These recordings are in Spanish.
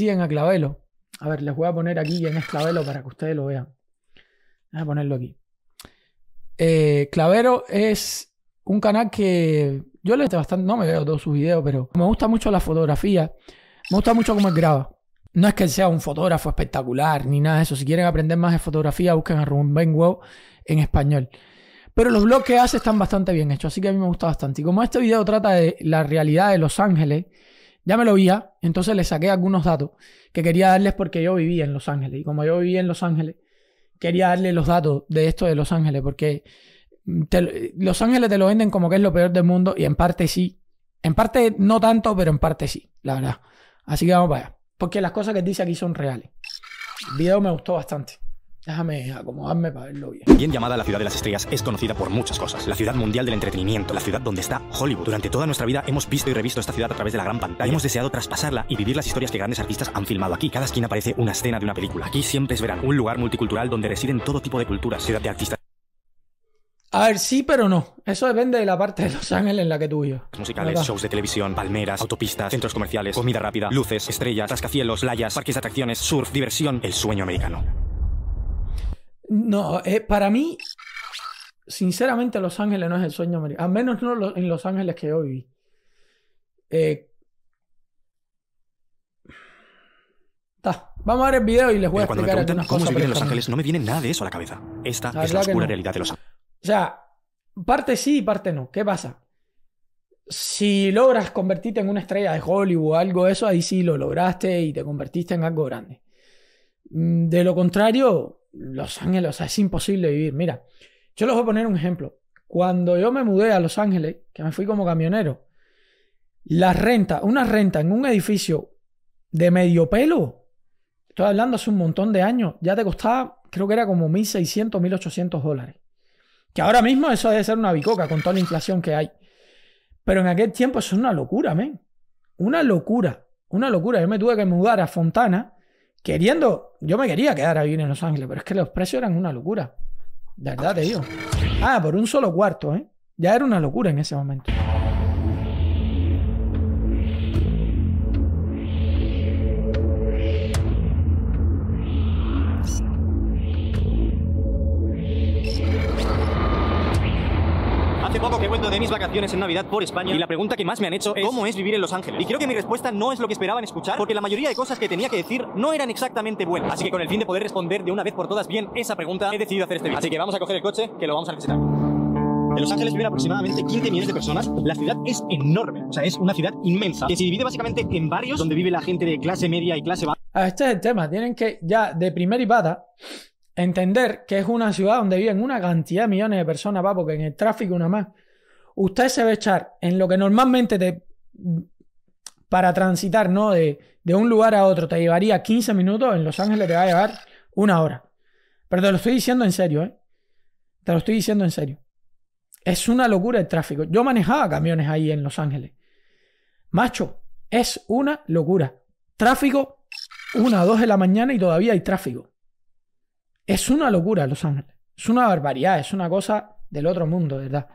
siguen a Clavelo. A ver, les voy a poner aquí en Clavelo para que ustedes lo vean. Voy a ponerlo aquí. Eh, Clavero es un canal que yo le bastante, no me veo todos sus videos, pero me gusta mucho la fotografía. Me gusta mucho cómo él graba. No es que sea un fotógrafo espectacular ni nada de eso. Si quieren aprender más de fotografía, busquen a Rubén Wow en español. Pero los blogs que hace están bastante bien hechos, así que a mí me gusta bastante. Y como este video trata de la realidad de Los Ángeles, ya me lo vi, entonces le saqué algunos datos que quería darles porque yo vivía en Los Ángeles. Y como yo vivía en Los Ángeles, quería darle los datos de esto de Los Ángeles, porque Los Ángeles te lo venden como que es lo peor del mundo, y en parte sí. En parte no tanto, pero en parte sí, la verdad. Así que vamos para allá. Porque las cosas que dice aquí son reales. El video me gustó bastante. Déjame acomodarme para verlo bien. Bien llamada la ciudad de las estrellas es conocida por muchas cosas. La ciudad mundial del entretenimiento, la ciudad donde está Hollywood. Durante toda nuestra vida hemos visto y revisto esta ciudad a través de la gran pantalla. Hemos deseado traspasarla y vivir las historias que grandes artistas han filmado aquí. Cada esquina aparece una escena de una película. Aquí siempre es verano, un lugar multicultural donde residen todo tipo de culturas, ciudad de artistas. A ver, sí, pero no. Eso depende de la parte de Los Ángeles en la que tú vives. Musicales, shows de televisión, palmeras, autopistas, centros comerciales, comida rápida, luces, estrellas, rascacielos, playas, parques de atracciones, surf, diversión, el sueño americano. No, eh, para mí, sinceramente, Los Ángeles no es el sueño americano. Al menos no en Los Ángeles que yo viví. Eh, vamos a ver el video y les voy a explicar eh, Cuando me preguntan cómo vivir en Los Ángeles, no me viene nada de eso a la cabeza. Esta es la oscura realidad de Los Ángeles. O sea, parte sí y parte no. ¿Qué pasa? Si logras convertirte en una estrella de Hollywood o algo de eso, ahí sí lo lograste y te convertiste en algo grande. Mm, de lo contrario, los Ángeles, o sea, es imposible vivir. Mira, yo les voy a poner un ejemplo. Cuando yo me mudé a Los Ángeles, que me fui como camionero, la renta, una renta en un edificio de medio pelo, estoy hablando hace un montón de años, ya te costaba, creo que era como 1.600, 1.800 dólares. Que ahora mismo eso debe ser una bicoca con toda la inflación que hay. Pero en aquel tiempo eso es una locura, men. Una locura, una locura. Yo me tuve que mudar a Fontana queriendo, yo me quería quedar a vivir en Los Ángeles, pero es que los precios eran una locura. De verdad te digo. Ah, por un solo cuarto, ¿eh? Ya era una locura en ese momento. poco que vuelto de mis vacaciones en Navidad por España y la pregunta que más me han hecho es ¿Cómo es vivir en Los Ángeles? Y creo que mi respuesta no es lo que esperaban escuchar porque la mayoría de cosas que tenía que decir no eran exactamente buenas. Así que con el fin de poder responder de una vez por todas bien esa pregunta, he decidido hacer este vídeo. Así que vamos a coger el coche que lo vamos a visitar En Los Ángeles viven aproximadamente 15 millones de personas. La ciudad es enorme, o sea, es una ciudad inmensa que se divide básicamente en barrios donde vive la gente de clase media y clase baja. Ah, este es el tema, tienen que ya de primera y bada Entender que es una ciudad donde viven una cantidad de millones de personas, va, porque en el tráfico una más. Usted se va a echar en lo que normalmente te. Para transitar, ¿no? De, de un lugar a otro te llevaría 15 minutos, en Los Ángeles te va a llevar una hora. Pero te lo estoy diciendo en serio, ¿eh? Te lo estoy diciendo en serio. Es una locura el tráfico. Yo manejaba camiones ahí en Los Ángeles. Macho, es una locura. Tráfico, una, dos de la mañana y todavía hay tráfico. Es una locura Los Ángeles. Es una barbaridad, es una cosa del otro mundo, ¿verdad?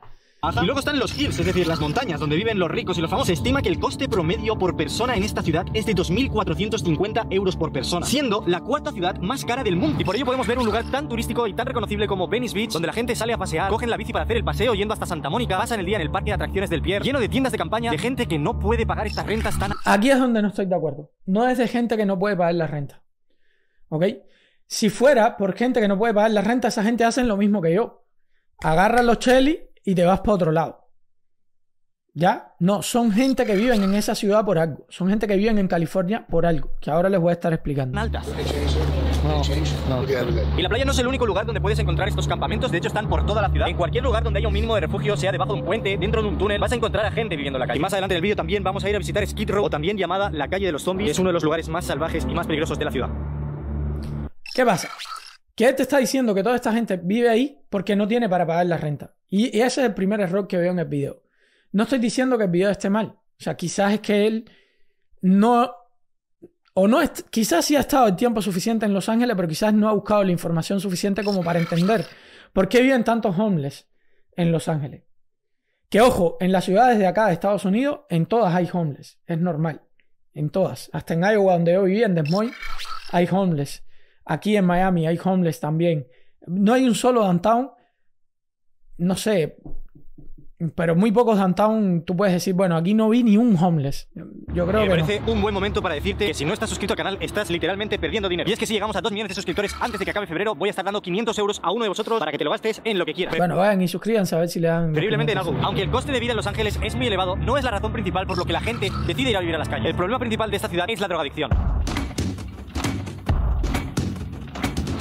Y luego están los hills, es decir, las montañas donde viven los ricos y los famosos. Se estima que el coste promedio por persona en esta ciudad es de 2.450 euros por persona, siendo la cuarta ciudad más cara del mundo. Y por ello podemos ver un lugar tan turístico y tan reconocible como Venice Beach, donde la gente sale a pasear, cogen la bici para hacer el paseo yendo hasta Santa Mónica, pasan el día en el parque de atracciones del Pierre, lleno de tiendas de campaña, de gente que no puede pagar estas rentas tan... Aquí es donde no estoy de acuerdo. No es de gente que no puede pagar las rentas. ¿Ok? Si fuera por gente que no puede pagar la renta, esa gente hace lo mismo que yo. Agarras los chelis y te vas para otro lado. ¿Ya? No, son gente que viven en esa ciudad por algo. Son gente que viven en California por algo, que ahora les voy a estar explicando. Malta. Y la playa no es el único lugar donde puedes encontrar estos campamentos, de hecho están por toda la ciudad. En cualquier lugar donde haya un mínimo de refugio, sea debajo de un puente, dentro de un túnel, vas a encontrar a gente viviendo en la calle. Y más adelante del vídeo también vamos a ir a visitar Skid Row, o también llamada la calle de los zombies. Es uno de los lugares más salvajes y más peligrosos de la ciudad. ¿Qué pasa? Que él te está diciendo que toda esta gente vive ahí porque no tiene para pagar la renta. Y ese es el primer error que veo en el video. No estoy diciendo que el video esté mal. O sea, quizás es que él no... O no, quizás sí ha estado el tiempo suficiente en Los Ángeles, pero quizás no ha buscado la información suficiente como para entender por qué viven tantos homeless en Los Ángeles. Que ojo, en las ciudades de acá de Estados Unidos, en todas hay homeless. Es normal. En todas. Hasta en Iowa, donde yo viví en Des Moines, hay homeless. Aquí en Miami hay homeless también. No hay un solo downtown, no sé, pero muy pocos downtown tú puedes decir, bueno, aquí no vi ni un homeless. Yo creo Me parece un buen momento para decirte que si no estás suscrito al canal, estás literalmente perdiendo dinero. Y es que si llegamos a 2 millones de suscriptores antes de que acabe febrero, voy a estar dando 500 euros a uno de vosotros para que te lo gastes en lo que quieras. Bueno, vayan y suscríbanse a ver si le dan... Terriblemente en algo. Aunque el coste de vida en Los Ángeles es muy elevado, no es la razón principal por lo que la gente decide ir a vivir a las calles. El problema principal de esta ciudad es la drogadicción.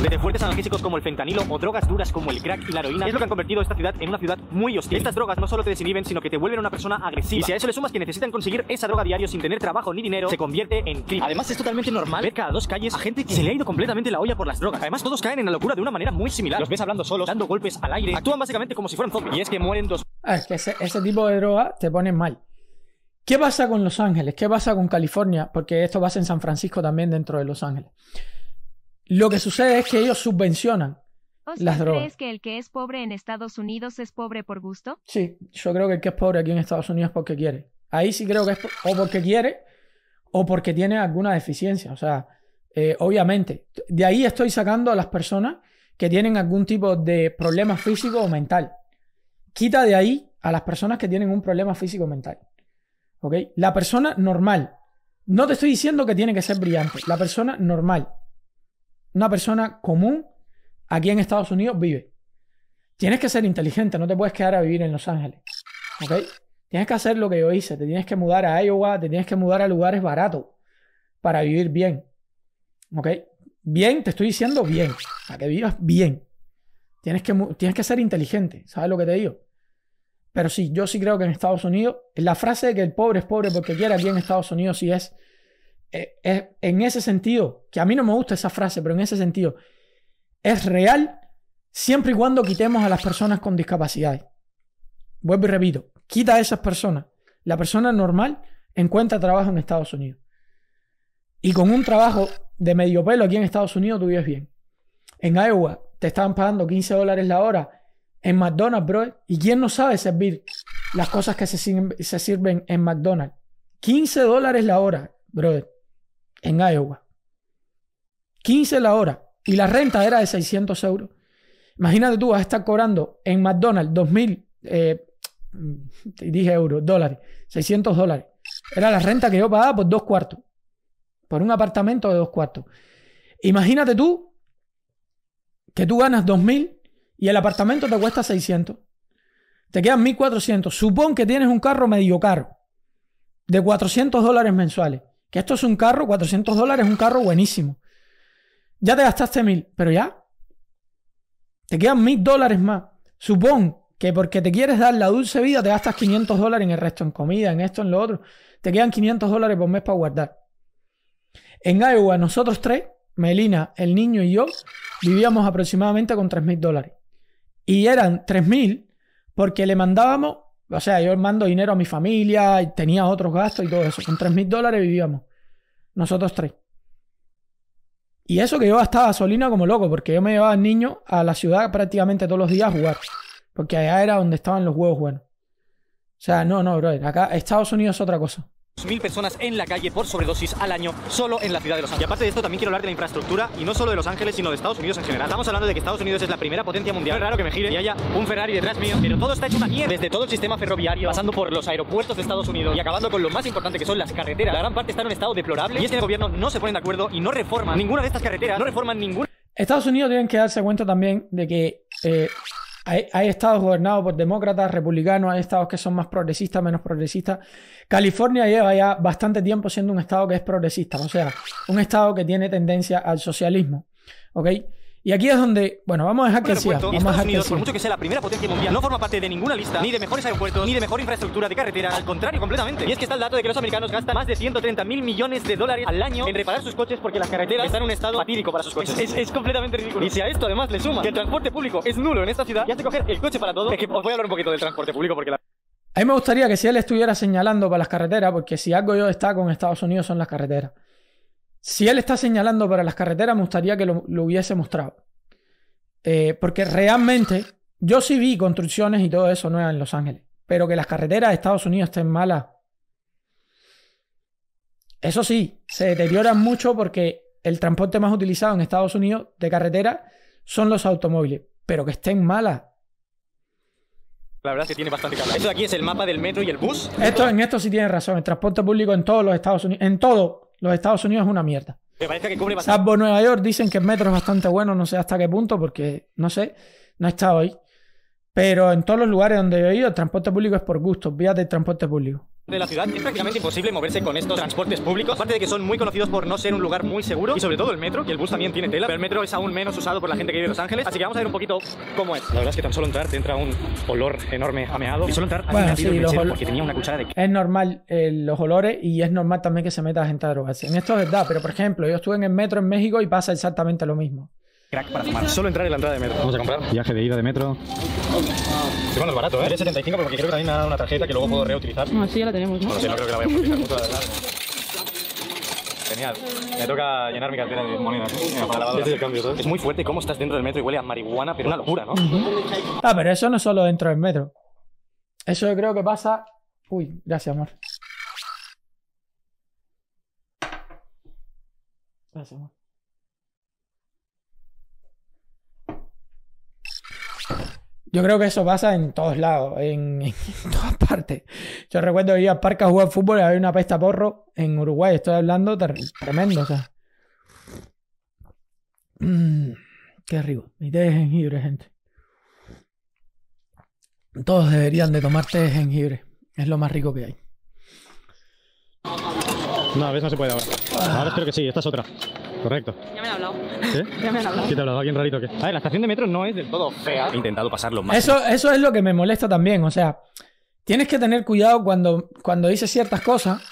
desde fuertes analgésicos como el fentanilo o drogas duras como el crack y la heroína, es lo que han convertido esta ciudad en una ciudad muy hostil. Estas drogas no solo te desinhiben, sino que te vuelven una persona agresiva. Y si a eso le sumas que necesitan conseguir esa droga diario sin tener trabajo ni dinero, se convierte en crimen. Además, es totalmente normal ver cada dos calles a gente que se le ha ido completamente la olla por las drogas. Además, todos caen en la locura de una manera muy similar. Los ves hablando solos, dando golpes al aire, actúan básicamente como si fueran zombies. Y es que mueren dos. Ah, es que ese, ese tipo de droga te pone mal. ¿Qué pasa con Los Ángeles? ¿Qué pasa con California? Porque esto pasa en San Francisco también dentro de Los Ángeles. Lo que sucede es que ellos subvencionan las drogas. ¿Crees que el que es pobre en Estados Unidos es pobre por gusto? Sí, yo creo que el que es pobre aquí en Estados Unidos es porque quiere. Ahí sí creo que es o porque quiere o porque tiene alguna deficiencia. O sea, eh, obviamente, de ahí estoy sacando a las personas que tienen algún tipo de problema físico o mental. Quita de ahí a las personas que tienen un problema físico o mental. La persona normal. No te estoy diciendo que tiene que ser brillante. La persona normal una persona común aquí en Estados Unidos vive. Tienes que ser inteligente, no te puedes quedar a vivir en Los Ángeles. ¿Ok? Tienes que hacer lo que yo hice, te tienes que mudar a Iowa, te tienes que mudar a lugares baratos para vivir bien. ¿Ok? Bien, te estoy diciendo bien, para que vivas bien. Tienes que, tienes que ser inteligente, ¿sabes lo que te digo? Pero sí, yo sí creo que en Estados Unidos, la frase de que el pobre es pobre porque quiere aquí en Estados Unidos sí es eh, en ese sentido, que a mí no me gusta esa frase, pero en ese sentido, es real siempre y cuando quitemos a las personas con discapacidades Vuelvo y repito, quita a esas personas. La persona normal encuentra trabajo en Estados Unidos. Y con un trabajo de medio pelo aquí en Estados Unidos tú vives bien. En Iowa te estaban pagando 15 dólares la hora en McDonald's, bro. ¿Y quién no sabe servir las cosas que se, se sirven en McDonald's? 15 dólares la hora, brother en Iowa. 15 la hora. Y la renta era de 600 euros. Imagínate tú, vas a estar cobrando en McDonald's 2.000, eh, dije euros, dólares, 600 dólares. Era la renta que yo pagaba por dos cuartos, por un apartamento de dos cuartos. Imagínate tú que tú ganas 2.000 y el apartamento te cuesta 600. Te quedan 1.400. Supón que tienes un carro medio caro, de 400 dólares mensuales. Que esto es un carro, 400 dólares, un carro buenísimo. Ya te gastaste mil, pero ya. Te quedan mil dólares más. Supón que porque te quieres dar la dulce vida te gastas 500 dólares en el resto, en comida, en esto, en lo otro. Te quedan 500 dólares por mes para guardar. En Iowa, nosotros tres, Melina, el niño y yo, vivíamos aproximadamente con 3.000 mil dólares. Y eran 3.000 mil porque le mandábamos o sea, yo mando dinero a mi familia, y tenía otros gastos y todo eso. Con 3000 mil dólares vivíamos. Nosotros tres. Y eso que yo gastaba gasolina como loco, porque yo me llevaba al niño a la ciudad prácticamente todos los días a jugar. Porque allá era donde estaban los huevos buenos. O sea, no, no, brother. Acá Estados Unidos es otra cosa mil personas en la calle por sobredosis al año solo en la ciudad de Los Ángeles. Y aparte de esto también quiero hablar de la infraestructura y no solo de Los Ángeles sino de Estados Unidos en general. Estamos hablando de que Estados Unidos es la primera potencia mundial. Es raro que me gire y haya un Ferrari detrás mío, pero todo está hecho una mierda. Desde todo el sistema ferroviario, pasando por los aeropuertos de Estados Unidos y acabando con lo más importante que son las carreteras. La gran parte está en un estado deplorable y este gobierno no se pone de acuerdo y no reforma ninguna de estas carreteras, no reforman ninguna. Estados Unidos deben que darse cuenta también de que eh, hay, estados gobernados por demócratas, republicanos, hay estados que son más progresistas, menos progresistas. California lleva ya bastante tiempo siendo un estado que es progresista, o sea, un estado que tiene tendencia al socialismo. ¿Ok? Y aquí es donde, bueno, vamos a dejar que sea. Vamos a que por mucho que sea la primera potencia mundial, no forma parte de ninguna lista, ni de mejores aeropuertos, ni de mejor infraestructura de carretera, al contrario, completamente. Y es que está el dato de que los americanos gastan más de 130 mil millones de dólares al año en reparar sus coches porque las carreteras están en un estado fatídico para sus coches. Es, completamente ridículo. Y si a esto además le suma que el transporte público es nulo en esta ciudad ya hace coger el coche para todo, es que os voy a hablar un poquito del transporte público porque la... A mí me gustaría que si él estuviera señalando para las carreteras, porque si algo yo está con Estados Unidos son las carreteras si él está señalando para las carreteras, me gustaría que lo, hubiese mostrado. Eh, porque realmente yo sí vi construcciones y todo eso nuevas en Los Ángeles, pero que las carreteras de Estados Unidos estén malas. Eso sí, se deterioran mucho porque el transporte más utilizado en Estados Unidos de carretera son los automóviles, pero que estén malas. La verdad que tiene bastante cara. Esto aquí es el mapa del metro y el bus. Esto, en esto sí tiene razón. El transporte público en todos los Estados Unidos, en todo, los Estados Unidos es una mierda. Me Salvo Nueva York, dicen que el metro es bastante bueno, no sé hasta qué punto, porque no sé, no he estado ahí. Pero en todos los lugares donde he ido, el transporte público es por gusto, vías de transporte público de la ciudad es prácticamente imposible moverse con estos transportes públicos aparte de que son muy conocidos por no ser un lugar muy seguro y sobre todo el metro que el bus también tiene tela pero el metro es aún menos usado por la gente que vive en Los Ángeles así que vamos a ver un poquito cómo es la verdad es que tan solo entrar te entra un olor enorme ameado y solo entrar sí, porque tenía una cuchara de es normal eh, los olores y es normal también que se meta gente a drogarse en esto es verdad pero por ejemplo yo estuve en el metro en México y pasa exactamente lo mismo para Solo entrar en la entrada de metro. Vamos a comprar viaje de ida de metro. Sí, bueno, es barato, ¿eh? 75 porque creo que también me ha dado una tarjeta que luego puedo reutilizar. No, sí, ya la tenemos. ¿no? sí, no creo que la vayamos a utilizar Genial. Me toca llenar mi cartera de monedas. ¿eh? ¿eh? Es muy fuerte cómo estás dentro del metro y huele a marihuana, pero una locura, ¿no? Ah, pero eso no solo dentro del metro. Eso creo que pasa... Uy, gracias, amor. Gracias, amor. Yo creo que eso pasa en todos lados, en, todas partes. Yo recuerdo ir al parque a jugar fútbol y había una pesta porro en Uruguay. Estoy hablando tremendo, o sea. Mm, qué rico. Mi té de jengibre, gente. Todos deberían de tomar té de jengibre. Es lo más rico que hay. No, a veces no se puede ahora. Ahora creo que sí, esta es otra. Correcto. Ya me han hablado. Ya me han hablado. ¿Qué te ha hablado? rarito que? A ver, la estación de metro no es del todo fea. He intentado pasarlo más. Eso, eso es lo que me molesta también. O sea, tienes que tener cuidado cuando, cuando dices ciertas cosas.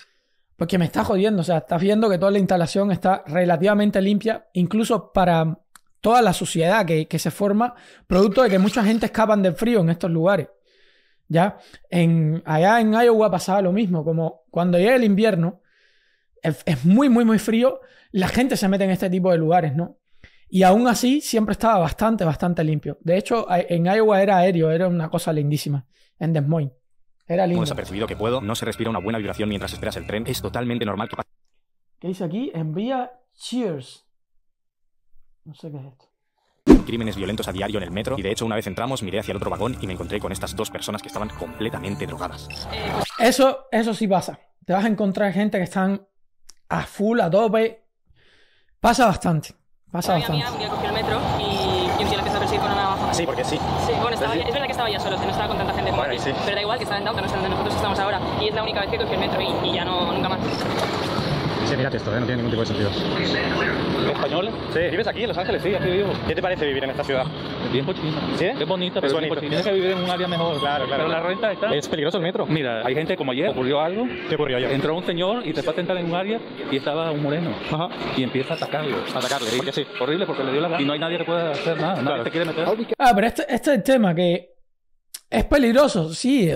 Porque me está jodiendo. O sea, estás viendo que toda la instalación está relativamente limpia. Incluso para toda la suciedad que, se forma. Producto de que mucha gente escapan del frío en estos lugares. ¿Ya? En, allá en Iowa pasaba lo mismo. Como cuando llega el invierno es, muy, muy, muy frío, la gente se mete en este tipo de lugares, ¿no? Y aún así siempre estaba bastante, bastante limpio. De hecho, en Iowa era aéreo, era una cosa lindísima, en Des Moines. Era lindo. Como desapercibido que puedo, no se respira una buena vibración mientras esperas el tren, es totalmente normal que ¿Qué dice aquí? Envía cheers. No sé qué es esto crímenes violentos a diario en el metro y de hecho una vez entramos miré hacia el otro vagón y me encontré con estas dos personas que estaban completamente drogadas. Eso, eso sí pasa. Te vas a encontrar gente que están a full, a tope. Pasa bastante. Pasa bastante. un día el metro y, un empezó a perseguir con una navaja. Sí, porque sí. Sí, bueno, estaba, es verdad que estaba ya solo, no estaba con tanta gente por Pero da igual que estaba en auto, no sé de nosotros estamos ahora. Y es la única vez que cogió el metro y, y ya no, nunca más. Sí, mira esto, eh, no tiene ningún tipo de sentido. ¿Español? Sí. ¿Vives aquí en Los Ángeles? Sí, aquí vivo. ¿Qué te parece vivir en esta ciudad? Bien cochina. ¿Sí? Es bonita, pero es bonito. Tienes que vivir en un área mejor. Claro, claro. Pero la renta está... Es peligroso el metro. Mira, hay gente como ayer, ocurrió algo. ¿Qué ocurrió ayer? Entró un señor y te fue a en un área y estaba un moreno. Ajá. Y empieza a atacarlo. A atacarlo, ¿Por sí. Horrible porque le dio la gana y no hay nadie que pueda hacer nada. Nadie te quiere meter. Ah, pero este, este es el tema que... Es peligroso, sí.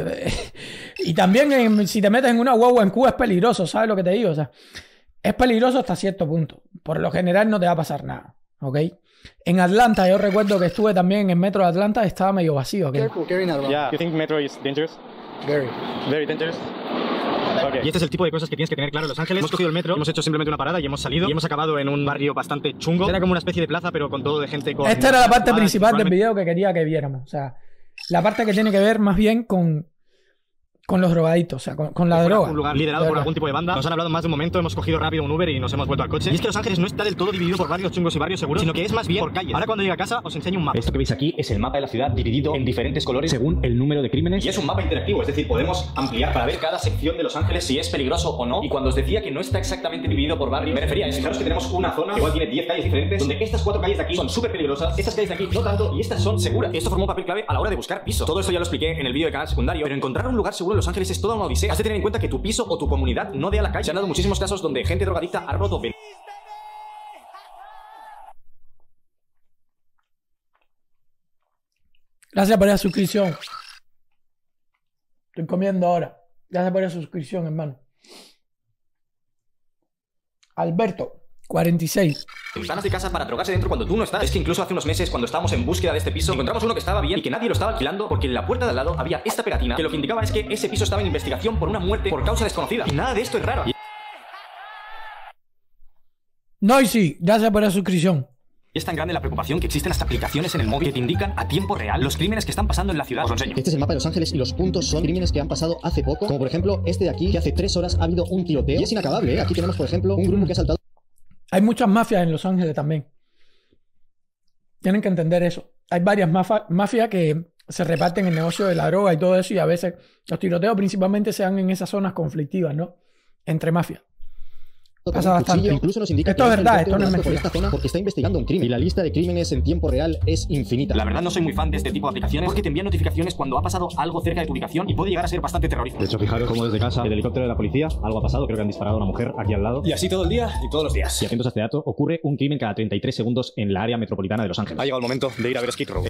y también si te metes en una guagua en Cuba es peligroso, ¿sabes lo que te digo? O sea, es peligroso hasta cierto punto. Por lo general no te va a pasar nada. ¿Ok? En Atlanta, yo recuerdo que estuve también en el metro de Atlanta, estaba medio vacío. metro es Very. Very dangerous. Y este es el tipo de cosas que tienes que tener claro en Los Ángeles. Hemos cogido el metro, hemos hecho simplemente una parada y hemos salido y hemos acabado en un barrio bastante chungo. Era como una especie de plaza, pero con todo de gente con. Esta era la parte principal del video que quería que viéramos. O sea, la parte que tiene que ver más bien con con los drogaditos, o sea, con, con la droga. Un lugar liderado por algún tipo de banda. Nos han hablado más de un momento, hemos cogido rápido un Uber y nos hemos vuelto al coche. Y es que Los Ángeles no está del todo dividido por barrios chungos y barrios seguros, sino que es más bien por calles. Ahora cuando llegue a casa os enseño un mapa. Esto que veis aquí es el mapa de la ciudad dividido en diferentes colores según el número de crímenes. Y es un mapa interactivo, es decir, podemos ampliar para ver cada sección de Los Ángeles si es peligroso o no. Y cuando os decía que no está exactamente dividido por barrio, me refería a que tenemos una zona que igual tiene 10 calles diferentes, donde estas cuatro calles de aquí son súper peligrosas, estas calles de aquí no tanto, y estas son seguras. Esto formó un papel clave a la hora de buscar piso. Todo esto ya lo expliqué en el vídeo de canal secundario, pero encontrar un lugar seguro los Ángeles es toda una odisea. Has de tener en cuenta que tu piso o tu comunidad no dé a la calle. Se han dado muchísimos casos donde gente drogadicta ha roto Gracias por la suscripción. Estoy comiendo ahora. Gracias por la suscripción, hermano. Alberto. 46. Están de casa para drogarse dentro cuando tú no estás. Es que incluso hace unos meses, cuando estábamos en búsqueda de este piso, encontramos uno que estaba bien y que nadie lo estaba alquilando porque en la puerta de al lado había esta pegatina que lo que indicaba es que ese piso estaba en investigación por una muerte por causa desconocida. Y nada de esto es raro. sí, gracias por la suscripción. Es tan grande la preocupación que existen hasta aplicaciones en el móvil que te indican a tiempo real los crímenes que están pasando en la ciudad. Este es el mapa de Los Ángeles y los puntos son crímenes que han pasado hace poco, como por ejemplo este de aquí, que hace tres horas ha habido un tiroteo y es inacabable. ¿eh? Aquí tenemos, por ejemplo, un grupo que ha saltado. Hay muchas mafias en Los Ángeles también. Tienen que entender eso. Hay varias mafias que se reparten el negocio de la droga y todo eso, y a veces los tiroteos principalmente se dan en esas zonas conflictivas, ¿no? Entre mafias. Incluso nos indica esto que es verdad, esto no es mentira. porque está investigando un crimen y la lista de crímenes en tiempo real es infinita. La verdad no soy muy fan de este tipo de aplicaciones porque te envían notificaciones cuando ha pasado algo cerca de tu ubicación y puede llegar a ser bastante terrorista De hecho, fijaros cómo desde casa el helicóptero de la policía, algo ha pasado, creo que han disparado a una mujer aquí al lado. Y así todo el día y todos los días. Y haciendo a este dato, ocurre un crimen cada 33 segundos en la área metropolitana de Los Ángeles. Ha llegado el momento de ir a ver Skid Row.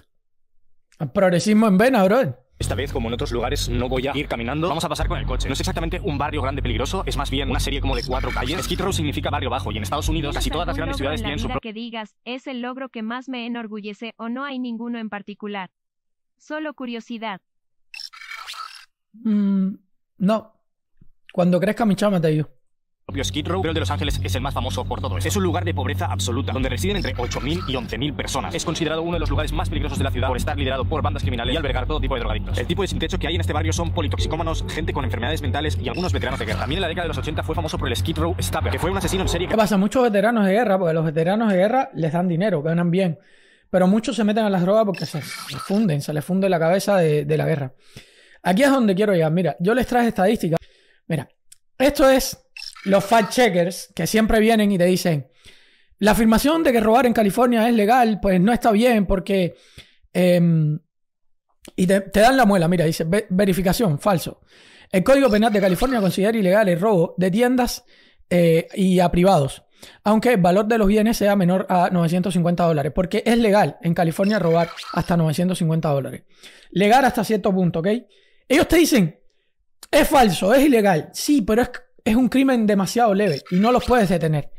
Progresismo en vena, bro. Esta vez, como en otros lugares, no voy a ir caminando. Vamos a pasar con el coche. No es exactamente un barrio grande peligroso, es más bien una serie como de cuatro calles. Skid Row significa barrio bajo y en Estados Unidos casi todas las grandes ciudades tienen su propio... que digas, es el logro que más me enorgullece o no hay ninguno en particular. Solo curiosidad. Mm, no. Cuando crezca mi chama te digo propio Skid Row, pero el de Los Ángeles es el más famoso por todo esto. Es un lugar de pobreza absoluta, donde residen entre 8.000 y 11.000 personas. Es considerado uno de los lugares más peligrosos de la ciudad por estar liderado por bandas criminales y albergar todo tipo de drogadictos. El tipo de sin techo que hay en este barrio son politoxicómanos, gente con enfermedades mentales y algunos veteranos de guerra. También en la década de los 80 fue famoso por el Skid Row Stabber, que fue un asesino en serie. ¿Qué pasa? Muchos veteranos de guerra, porque los veteranos de guerra les dan dinero, ganan bien. Pero muchos se meten a las drogas porque se, funden, se les funde la cabeza de, la guerra. Aquí es donde quiero llegar. Mira, yo les traje estadísticas. Mira, esto es los fact-checkers que siempre vienen y te dicen, la afirmación de que robar en California es legal, pues no está bien porque... Em, y te, dan la muela, mira, dice, verificación, falso. El Código Penal de California considera ilegal el robo de tiendas eh, y a privados, aunque el valor de los bienes sea menor a 950 dólares, porque es legal en California robar hasta 950 dólares. Legal hasta cierto punto, ¿ok? Ellos te dicen, es falso, es ilegal. Sí, pero es es un crimen demasiado leve y no los puedes detener.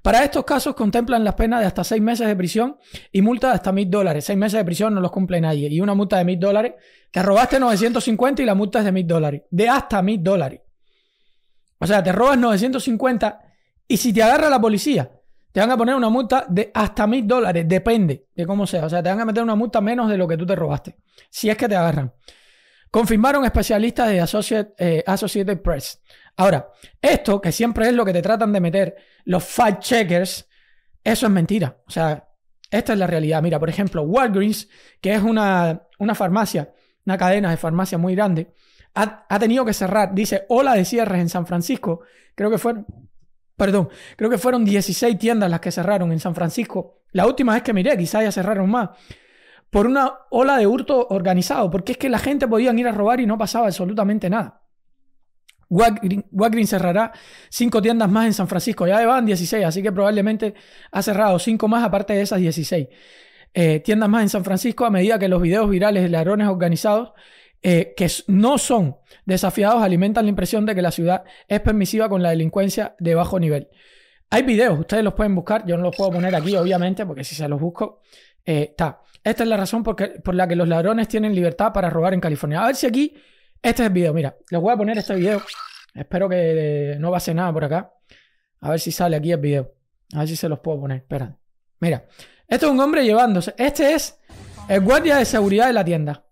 Para estos casos contemplan las penas de hasta seis meses de prisión y multa de hasta mil dólares. Seis meses de prisión no los cumple nadie. Y una multa de mil dólares. Te robaste 950 y la multa es de mil dólares. De hasta mil dólares. O sea, te robas 950 y si te agarra la policía, te van a poner una multa de hasta mil dólares. Depende de cómo sea. O sea, te van a meter una multa menos de lo que tú te robaste. Si es que te agarran. Confirmaron especialistas de eh, Associated Press. Ahora, esto que siempre es lo que te tratan de meter los fact checkers, eso es mentira. O sea, esta es la realidad. Mira, por ejemplo, Walgreens, que es una, farmacia, una cadena de farmacia muy grande, ha, tenido que cerrar, dice, ola de cierres en San Francisco. Creo que fueron, perdón, creo que fueron 16 tiendas las que cerraron en San Francisco. La última vez que miré, quizás ya cerraron más. Por una ola de hurto organizado, porque es que la gente podía ir a robar y no pasaba absolutamente nada. Walgreens cerrará cinco tiendas más en San Francisco. Ya van 16, así que probablemente ha cerrado cinco más aparte de esas 16. Eh, tiendas más en San Francisco a medida que los videos virales de ladrones organizados eh, que no son desafiados alimentan la impresión de que la ciudad es permisiva con la delincuencia de bajo nivel. Hay videos, ustedes los pueden buscar, yo no los puedo poner aquí obviamente porque si se los busco está. Eh, Esta es la razón por la que los ladrones tienen libertad para robar en California. A ver si aquí este es el video, mira. Les voy a poner este video. Espero que eh, no pase nada por acá. A ver si sale aquí el video. A ver si se los puedo poner. Espera. Mira. Esto es un hombre llevándose. Este es el guardia de seguridad de la tienda.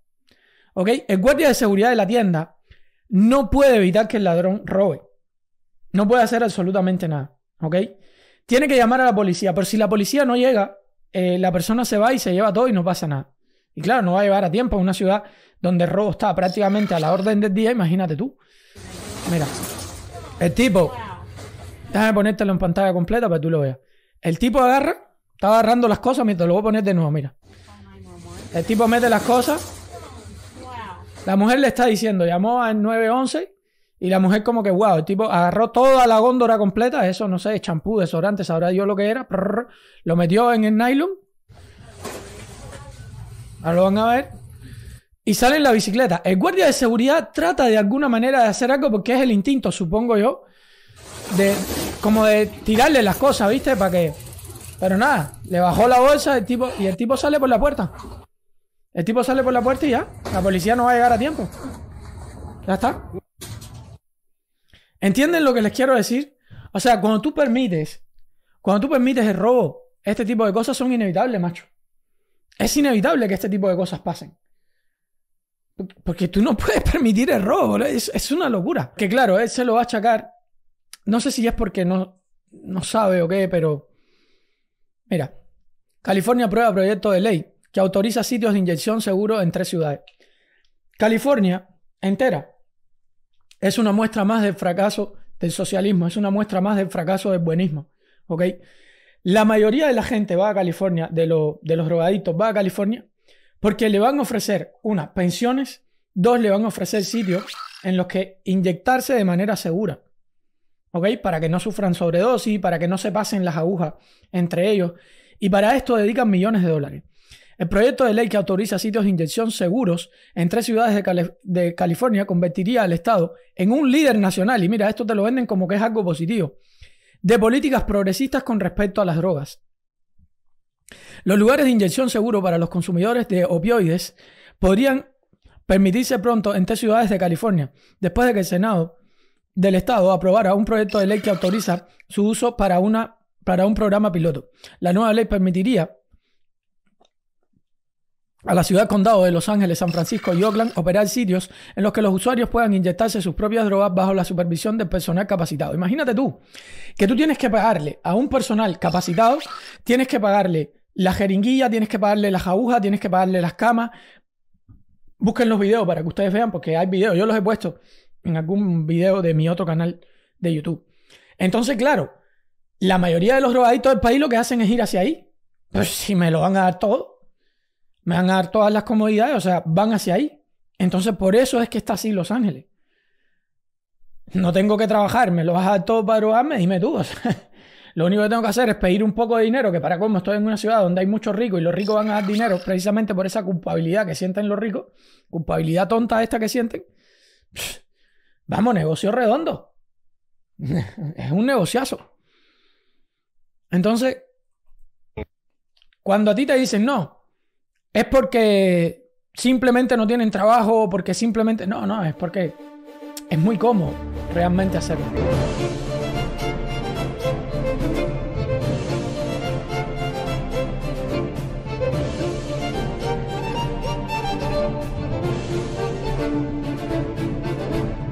¿Ok? El guardia de seguridad de la tienda no puede evitar que el ladrón robe. No puede hacer absolutamente nada. ¿Ok? Tiene que llamar a la policía. Pero si la policía no llega, eh, la persona se va y se lleva todo y no pasa nada. Y claro, no va a llevar a tiempo a una ciudad donde el robo está prácticamente a la orden del día, imagínate tú. Mira, el tipo, déjame ponértelo en pantalla completa para que tú lo veas. El tipo agarra, está agarrando las cosas, mientras lo voy a poner de nuevo, mira. El tipo mete las cosas. La mujer le está diciendo, llamó al 911 y la mujer como que, wow, el tipo agarró toda la góndora completa, eso no sé, champú, desodorante, sabrá yo lo que era, lo metió en el nylon. Ahora lo van a ver y sale en la bicicleta. El guardia de seguridad trata de alguna manera de hacer algo porque es el instinto, supongo yo, de como de tirarle las cosas, ¿viste? Para que. Pero nada, le bajó la bolsa el tipo, y el tipo sale por la puerta. El tipo sale por la puerta y ya. La policía no va a llegar a tiempo. Ya está. ¿Entienden lo que les quiero decir? O sea, cuando tú permites, cuando tú permites el robo, este tipo de cosas son inevitables, macho. Es inevitable que este tipo de cosas pasen. Porque tú no puedes permitir el robo, es, una locura. Que claro, él se lo va a achacar. No sé si es porque no, no sabe o qué, pero. Mira, California aprueba proyecto de ley que autoriza sitios de inyección seguro en tres ciudades. California entera es una muestra más del fracaso del socialismo, es una muestra más del fracaso del buenismo. La mayoría de la gente va a California, de, de los drogadictos va a California porque le van a ofrecer, una, pensiones, dos, le van a ofrecer sitios en los que inyectarse de manera segura. ¿Ok? Para que no sufran sobredosis, para que no se pasen las agujas entre ellos. Y para esto dedican millones de dólares. El proyecto de ley que autoriza sitios de inyección seguros en tres ciudades de, California convertiría al Estado en un líder nacional, y mira, esto te lo venden como que es algo positivo, de políticas progresistas con respecto a las drogas. Los lugares de inyección seguro para los consumidores de opioides podrían permitirse pronto en tres ciudades de California, después de que el Senado del Estado aprobara un proyecto de ley que autoriza su uso para, una, para un programa piloto. La nueva ley permitiría a la ciudad condado de Los Ángeles, San Francisco y Oakland operar sitios en los que los usuarios puedan inyectarse sus propias drogas bajo la supervisión del personal capacitado. Imagínate tú que tú tienes que pagarle a un personal capacitado, tienes que pagarle la jeringuilla, tienes que pagarle las agujas, tienes que pagarle las camas. Busquen los videos para que ustedes vean, porque hay videos, yo los he puesto en algún video de mi otro canal de YouTube. Entonces, claro, la mayoría de los drogadictos del país lo que hacen es ir hacia ahí. Pues si me lo van a dar todo, me van a dar todas las comodidades, o sea, van hacia ahí. Entonces, por eso es que está así Los Ángeles. No tengo que trabajar, me lo vas a dar todo para drogarme, dime tú. lo único que tengo que hacer es pedir un poco de dinero, que para cómo estoy en una ciudad donde hay muchos ricos y los ricos van a dar dinero precisamente por esa culpabilidad que sienten los ricos, culpabilidad tonta esta que sienten. vamos, negocio redondo. es un negociazo. Entonces, cuando a ti te dicen no, es porque simplemente no tienen trabajo, porque simplemente... No, no, es porque es muy cómodo realmente hacerlo.